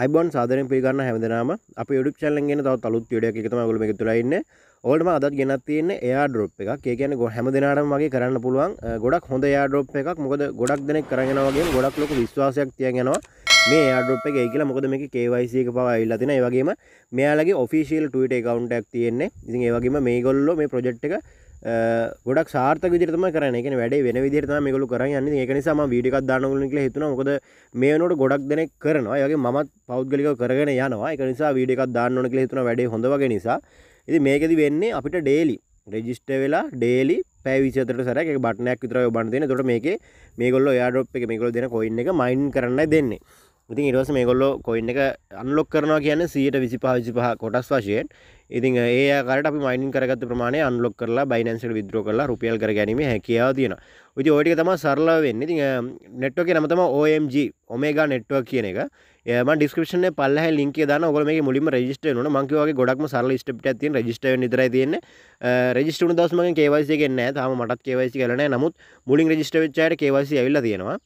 අයිබොන් සාදරෙන් පිගන්න හැමදෙනම අප ඩක් චල්ලගෙන තව තලුත් ඩියක් එකතම ගොලම තුලන්න ඕඩම අදත් ගෙනත් තියන්න එයා ඩොප් එක කියන ගො හැමදිනාටම වගේ කරන්න පුළුවන් ගොඩක් හොඳ යා ඩොප් එකක් මොකද ගොඩක් දෙනෙ කරගෙනවගේ ගොඩක් ලොක විශ්වාසයක් තියගෙනවා මේ යාඩොප් එක කියලා මොකද මේක KYC එක පවා ඇවිල්ලා තින ඒ වගේම මෙයාලගේ ඔෆිෂියල් ට්විටර් account එකක් තියෙන්නේ ඉතින් ඒ වගේම මේගොල්ලෝ මේ ප්‍රොජෙක්ට් එක ගොඩක් සාර්ථක විදිරම කරන එක වැඩේ වෙන විදිරම මේකලු කරන්න යන්න ඒක නිසාම වීඩිකක් දානගලන කියලා හිතුන මොකද මේනට ගොඩක් දෙනෙක් කරනවා යගේ මත් පෞද්ගලික කරගෙන යනවා එක නිසා වීඩිකක් දාන්නන කියලා හිතුන වැඩේ හොඳවගේ නිසා ඉති මේකෙදි වෙන්නේ අපිට ඩේලි රෙජිස්ට වෙලා ඩේලි පැවිචතට සර එක බටනයක් විතර බන්ධන තොට මේක මේගොල්ල යාඩොප් එක මේකොල දෙන කොයින්න එක මයින් කරන්න දෙන්නේ ඉතින් ඉටවස මේගොල්ලෝ කොයින් එක අන්ලොක් කරනවා කියන්න සියට විසි පහවිසි පහ කොටස් වශයෙන් ඉතින් ඒකට මයින් කරගත ප්‍රමාණය අන්ලොක් කරලා බයිනන්සිට විද්‍රෝ කරලා රුපියල් කර ගැනීම හැකියාව තියෙන උති ඕටික තම සරල වෙන්න ඉති නෙට්වක නමතම OMG ඔමේගා නෙට්ව කියන එක ඒම ඩිස්කපෂන පල්ල ලින්ක දන ඔොම මුලින් රජිස්ට න මංකිවගේ ගොඩක්ම සරල ස්ටප් ඇති රජිස්ට නිතර තියන්න රජිස්ටුන දස්ම කේවසිගෙන්න තම මටත් කේවසි කරන නමුත් මුලින් රජිස්ට වෙච්චායට කේවසි ඇල්ල තියෙනවා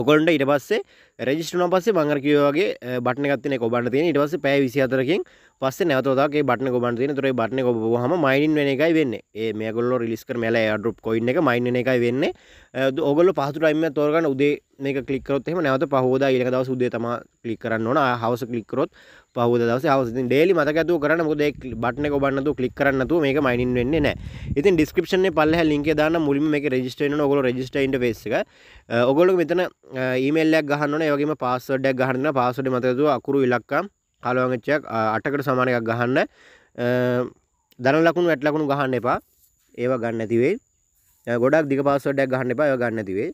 ඔකොන්ට ඉට පස්සේ රජිස්ටන පස්සේ මංගර කියවගේ බටන ගත්තන කොබන්න තියෙන ඉටවස පෑ විසි අතරකින් පස්ස නැතෝදගේ බටන ගොබන් තින තුරේ බටන ගොබහම මයින් වෙන එකයි වෙන්න ඒ මේගොල්ලො රිලිස්කර මැල ඩුප් කොයින්න එක මයින් එකයි වෙන්න ඔගොල පහතුරයිම තෝරගන්න උදේ මේ කලිකරොත්ම නැවත පහෝද ඉලක දව සුදේ තම කලික් කරන්න ඕන හවස කලිකරොත් පහෝද දවස හවස ඩේලි මතකතු කරන මුදේ බටන ගොබන්නතු කලික් කරන්නතු මේක මයින් වෙන්න නෑ ඉතින් ඩිස්ක්‍රපෂන පල්ල ලින්ක දාන්න මුලින් මේ රජිස්ටේන ඔගොල රජිස්ටයින්ට පේස්ක ඔගොලු මෙතන ඊමල්ලක් ගහන්නන ඒවගේම පාස්සඩක් ගහන්න පාසට මතකතු අකුරු ඉලක්කම් කාලවංගච්චයක් අටකට සමානයක් ගහන්න දන ලකුණු වැට් ලකුණු ගහන්න එපා ඒවා ගන්න නැතිවෙයි ගොඩක් දිග පාස්වර්ඩයක් ගහන්න එපා ඒවා ගන්න නැතිවෙයි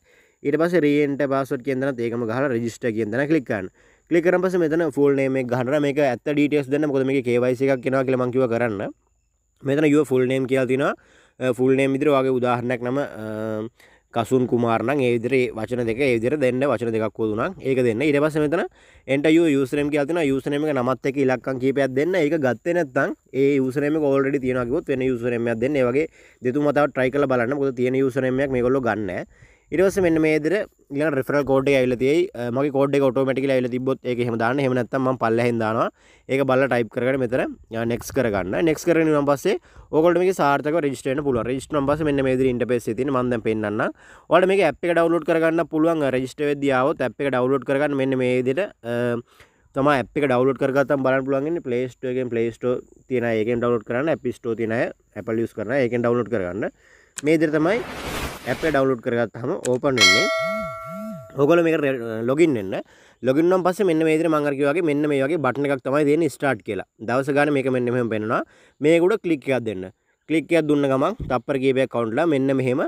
ඊට පස්සේ රීඑන්ටර් පාස්වර්ඩ් කියන දණත් ඒකම ගහලා රෙජිස්ටර් කියන දණ ක්ලික් කරන්න ක්ලික් කරන් පස්සේ මෙතන ෆුල් නේම් එක ගහනවා මේක ඇත්ත ඩීටේල්ස් දෙන්න මොකද මේකේ KYC එකක් එනවා කියලා මම කිව්වා කරන්න මෙතන your full name කියලා තිනවා ෆුල් නේම් විදිහට ඔයාගේ උදාහරණයක් නම කසුන් කුමාරණන් ඒ විදිහට වචන දෙක ඒ විදිහට දෙන්න වචන දෙකක් වුණා ඒක දෙන්න ඊට පස්සේ මෙතන enter your username කියලා තියෙනවා username එක නමත් එක්ක ඉලක්කම් කීපයක් දෙන්න ඒක ගත්තේ නැත්නම් ඒ username එක already තියෙනවා කිව්වොත් වෙන username එකක් දෙන්න ඒ වගේ දෙතුන් වතාවක් try කරලා බලන්න මොකද තියෙන username එකක් මේගොල්ලෝ ගන්නෑ ඉරවස මෙන්න මේදර ඉල රිෆර කෝඩ් ඇවිල තියයි මගේ කෝඩ් ෝටෝමටික ඇවිල තිබොත් ඒ හෙම දාන්න හෙමනත්තම පල්ල හෙදානවා ඒක බල්ල ටයිප් කරට මෙතර නෙක්ස් කරගන්න නෙක්ස් කරන නම් පස්සේ ඕකට මේ සාර්ථක රජිස්ටන පුල රජිස්ට නම් පස මෙන්න මේදර ඉන්ටපේ තින මන්ද පෙන්න්න ඔට මේ අප ඩවලෝඩ් කරගන්න පුළුවන් රජිස්ට වෙදියාවත් අප එක ඩවලෝඩ් කරගන්න මෙන්න මේදට තම අප ඩවලෝඩ් කරගතම් බලන් පුලන්ගෙන පලේස්ටෝගෙන් පලේස්ටෝ තියන ඒකෙන් ඩවලෝඩ් කරන්න අපිස්ටෝ තිනය ඇපලියස් කරන ඒකෙන් ඩවලෝඩ් කරගන්න මේදර තමයි ඇප ඩවලුඩ් කරගත්හම ඕපන් වෙන්නේ ඔගොල මේක ලොගින් එන්න ලොගින්නම් පස්සේ මෙන්න මේ විදිහට මම අර කිව්වාගේ මෙන්න මේ වගේ බටන් එකක් තමයි දෙන්නේ ස්ටාර්ට් කියලා. දවස ගන්න මේක මෙන්න මෙහෙම පෙන්වනවා. මේකට ක්ලික් එකක් දෙන්න. ක්ලික් එකක් දුන්න ගමන් තප්පර කීපයක් කවුන්ට්ලා මෙන්න මෙහෙම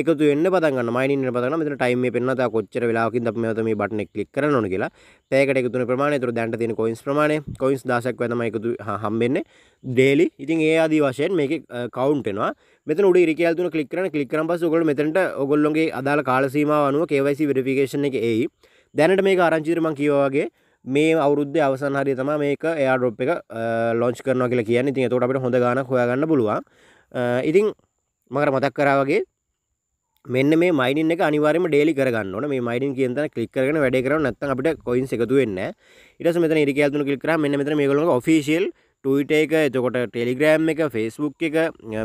එකතු වෙන්න පටන් ගන්න මයිනින් වෙන පටන් ගන්න මෙතන ටයිම් මේ පෙන්නවා තා කොච්චර වෙලාවකින්ද අපි මෙතන මේ බටන් එක ක්ලික් කරන්න ඕන කියලා. පැයකට එකතු වෙන ප්‍රමාණය, ඒතර දැනට තියෙන කොයින්ස් ප්‍රමාණය, කොයින්ස් 1000ක් වගේ තමයි එකතු හම්බෙන්නේ. ඩේලි. ඉතින් ඒ ආදී වශයෙන් මේකේ කවුන්ට් වෙනවා. මෙතන උඩ ඉරිකෑල් තුන ක්ලික් කරන ක්ලික් කරන් පස්සේ ඔයගොල්ලෝ මෙතනට ඔයගොල්ලොන්ගේ අදාළ කාල සීමාව අනුව KYC verification එක එයි. දැනට මේක ආරංචිතර මම කිව්වා වගේ මේ අවුරුද්දේ අවසන් හරිය තමයි මේක එයාඩ්‍රොප් එක ලොන්ච් කරනවා කියලා කියන්නේ. ඉතින් එතකොට අපිට හොඳ ගාණක් හොයාගන්න පුළුවන්. ඉතින් මකට මතක් කරා වගේ මෙන්න මේ මයිනින් එක අනිවාර්යයෙන්ම ඩේලි කරගන්න ඕන. මේ මයිනින් කියන තැන ක්ලික් කරගෙන වැඩේ කරව නැත්නම් අපිට කොයින්ස් එකතු වෙන්නේ නැහැ. ඊට පස්සේ මෙතන ඉරිකැල් තුන ක්ලික් කරාම මෙන්න මෙතන මේගොල්ලෝගේ ඔෆිෂියල් ටයිට එක එතකොට ටෙලිග්‍රෑම් එක ෆෙස්බුක් එක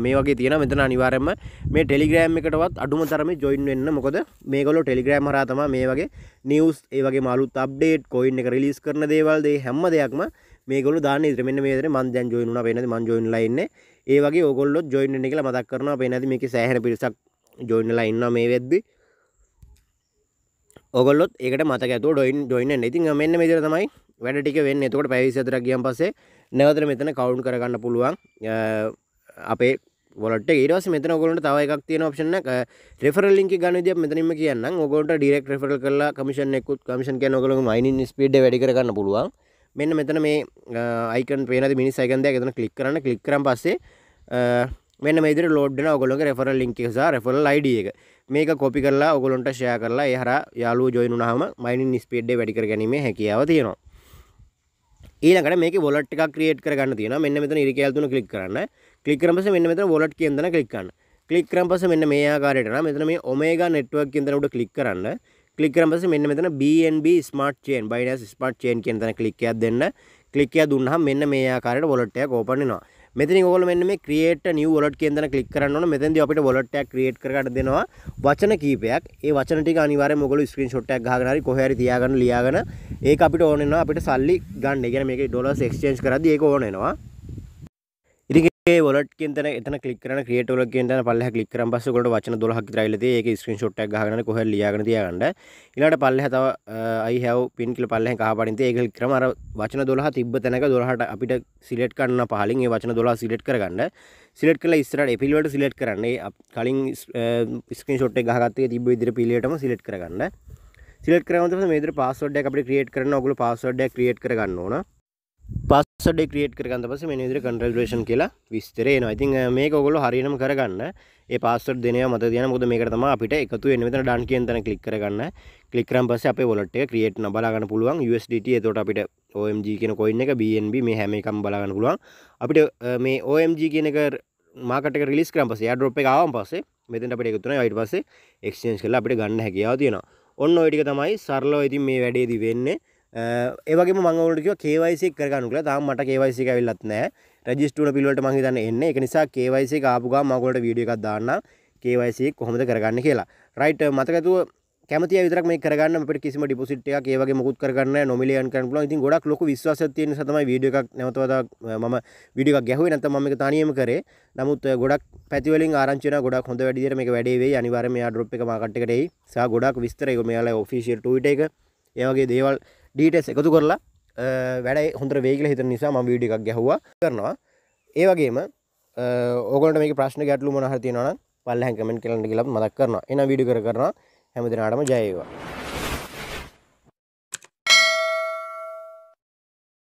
මේ වගේ තියෙන මෙතන අනිවාරෙන්ම මේ ටෙලිග්‍රෑම් එකටවත් අඩුම තරම ජොයින් වෙන්න මොකද මේගොලො ටෙලිග්‍රෑම් හරතම මේ වගේ නිවස් ඒවගේ මාලුත් අප්ඩේට් කොයින් එක රිලිස් කරන දේවල්දේ හැම දෙයක්ම මේගොලු දාන ඉදිරමෙන් මේදර මන්දයන් ජොයිනුන පේනද මං ජොයින් ලයින්න ඒ වගේ ඔගොල්ලො ජොයින් එක මතක් කරන පේනද මේක සෑහන පිරිසක් ජොයින්නලා ඉන්න මේ වෙද්දිී ඔගොල්ලොත් ඒකට මතක ඇතු ඩොයින් ඩොයින්න ඉතින් මෙන්න මෙදර තමයි වැඩ ටික වෙන්න එතකොට පැවිසි අතරක් ගියන් පස්සේ නැවතර මෙතන කවුන්් කරගන්න පුළුවන් අපේ ොට ඒරස මෙතන ගොලට තව එකක් තියෙන ඔප්ෂන රෙර ලින්ි ගන ද මෙතනම කියන්න ඔගොට ඩිරෙක් රෙර කල කමිෂන් එකුත් කමිෂන් කිය නොකළ මයින් ස්පිඩ වැඩිරගන්න පුළුවන් මෙන්න මෙතන මේ අයිකන් පේන මිනි සයිකන්දය ගෙතන කලික් කරන්න කලික් කරම් පස්සේ මෙන්න මේදර ලෝඩ්න ඔගොලොක රෙර ලින්ක සා රෙල් අයිඩිය එක මේක කොපි කරලා ඔගොලොන්ට ෂය කරලා එහර යාලු ජොයිනුනහම මයිනින් ස්පේඩ්ඩ වැඩිකර ගැනීම හැකියාව තියෙනවා ඊළඟට මේක වොලට් එකක් ක්‍රියේට් කරගන්න තියෙනවා. මෙන්න මෙතන ඉරිකෑල් තුන ක්ලික් කරන්න. ක්ලික් කරන පස්සේ මෙන්න මෙතන වොලට් කියන දන ක්ලික් කරන්න. ක්ලික් කරන පස්සේ මෙන්න මේ ආකාරයට නම් මෙතන මේ Omega network කියන දන උඩ ක්ලික් කරන්න. ක්ලික් කරන පස්සේ මෙන්න මෙතන BNB smart chain, Binance smart chain කියන දන ක්ලික් එකක් දෙන්න. ක්ලික් එකක් දුන්නාම මෙන්න මේ ආකාරයට වොලට් එකක් ඕපන් වෙනවා. මෙතන ඔගොල්ලෝ මෙන්න මේ create new wallet කියන දන ක්ලික් කරන්න ඕන. මෙතෙන්දී අපිට wallet එකක් create කර ගන්න දෙනවා. වචන කීපයක්. ඒ වචන ටික අනිවාර්යයෙන්ම ඔගොල්ලෝ screenshot එකක් ගහගෙන හරි කොහේ හරි තියාගන්න ලියාගෙන ඒක අපිට ඕන වෙනවා. අපිට සල්ලි ගන්න. ඒ කියන්නේ මේකේ dollars exchange කරද්දී ඒක ඕන වෙනවා. ඕකේ වලට කියන එතන ක්ලික් කරන ක්‍රියේට් වල කියන තැන පල්ලෙහා ක්ලික් කරන් පස්සේ ඔයගොල්ලෝ වචන 12ක් විතරයි ඉල්ලදී ඒක ස්ක්‍රීන්ෂොට් එකක් ගහගෙන කොහෙද ලියාගෙන තියාගන්න ඊළඟට පල්ලෙහා තව I have pin කියලා පල්ලෙහා කහපාටින් තිය ඒක ක්ලික් කරාම අර වචන 12 තිබ්බ තැනක 12ට අපිට සිලෙක්ට් කරන්න පහලින් ඒ වචන 12 සිලෙක්ට් කරගන්න සිලෙක්ට් කරලා ඉස්සරහට එපිල් වලට සිලෙක්ට් කරන්න කලින් ස්ක්‍රීන්ෂොට් එක ගහගත්තේ තිබ්බ විදිහට පිළියෙටම සිලෙක්ට් කරගන්න සිලෙක්ට් කරාම තමයි මේ විදිහට පාස්වර්ඩ් එක අපිට ක්‍රියේට් කරන්න ඕගොල්ලෝ පාස්වර්ඩ් එක ක්‍රියේට් කරගන්න ඕන සොඩේ ක්‍රියට් කරගන්න පස්සේ මෙන්න විදිහට කන්ෆිගරේෂන් කියලා විස්තරය එනවා. ඉතින් මේක ඔයගොල්ලෝ හරියනම කරගන්න. ඒ පාස්වර්ඩ් දෙනවා මතක තියාගන්න. මොකද මේකට තමයි අපිට එකතු වෙන්නේ. මෙතන done කියන තැන ක්ලික් කරගන්න. ක්ලික් කරාන් පස්සේ අපේ wallet එක create න බලා ගන්න පුළුවන් USDT. එතකොට අපිට OMG කියන coin එක BNB මේ හැම එකම බලා ගන්න පුළුවන්. අපිට මේ OMG කියන එක මාකට් එක රිලීස් කරාන් පස්සේ airdrop එක ආවන් පස්සේ මෙතෙන්ට අපිට එකතු වෙනවා. ඊට පස්සේ exchange කරලා අපිට ගන්න හැකියාව තියෙනවා. ඔන්න ඔය ටික තමයි සරලව ඉතින් මේ වැඩේදී වෙන්නේ. ඒවගේ මංගලට කේවයිසි කරගනුල තම මට කේවයිසි ඇවිල්ලත් නෑ රජිස්ටුල පිල්ලට මහිතන්න එන්න එක නිසා කේවයිසි ආපුග මගලට වීඩිය එකක් දාන්න කේවයිසි කොහොමද කරගන්න කියලා රයිට් මතකතුව කැමති විතරක් මේ කරගන්න අපිට කිසිම ඩිපොසිට් එකක් ඒ වගේ මොකුත් කරගන්න නොමිලියන් කරන්න පුළුවන්. ඉතින් ගොඩක් ලොකු විශ්වාසයක් තියෙන නිසා තමයි වීඩියෝ එකක් නැවතවතා මම වීඩියෝ එකක් ගැහුවේ නැත්නම් මම මේක තනියම කරේ. නමුත් ගොඩක් පැති වලින් ආරංචි වෙනවා ගොඩක් හොඳ වැඩි විදිහට මේක වැඩේ වෙයි. අනිවාර්යයෙන්ම එයා ඩ්‍රොප් එක මාකට් එකට එයි. සහ ගොඩක් විස්තර ඒක මෙයාලා ඔෆිෂියල් ට්වීට් එක. ඒ වගේ දේවල් ඩීටස් එකතු කරලා වැඩයි හොඳ වේගල හිත නිසා ම වීඩි එකක් ගැහවා කරනවා ඒ වගේම ඕගලට මේ ප්‍රශ්න ගැටලු මනහතිනවන පල්ල හැකමෙන්ට කලන්න කියලත් මදක් කරන එන විඩි කර කරන හැමදිනාටම ජයවා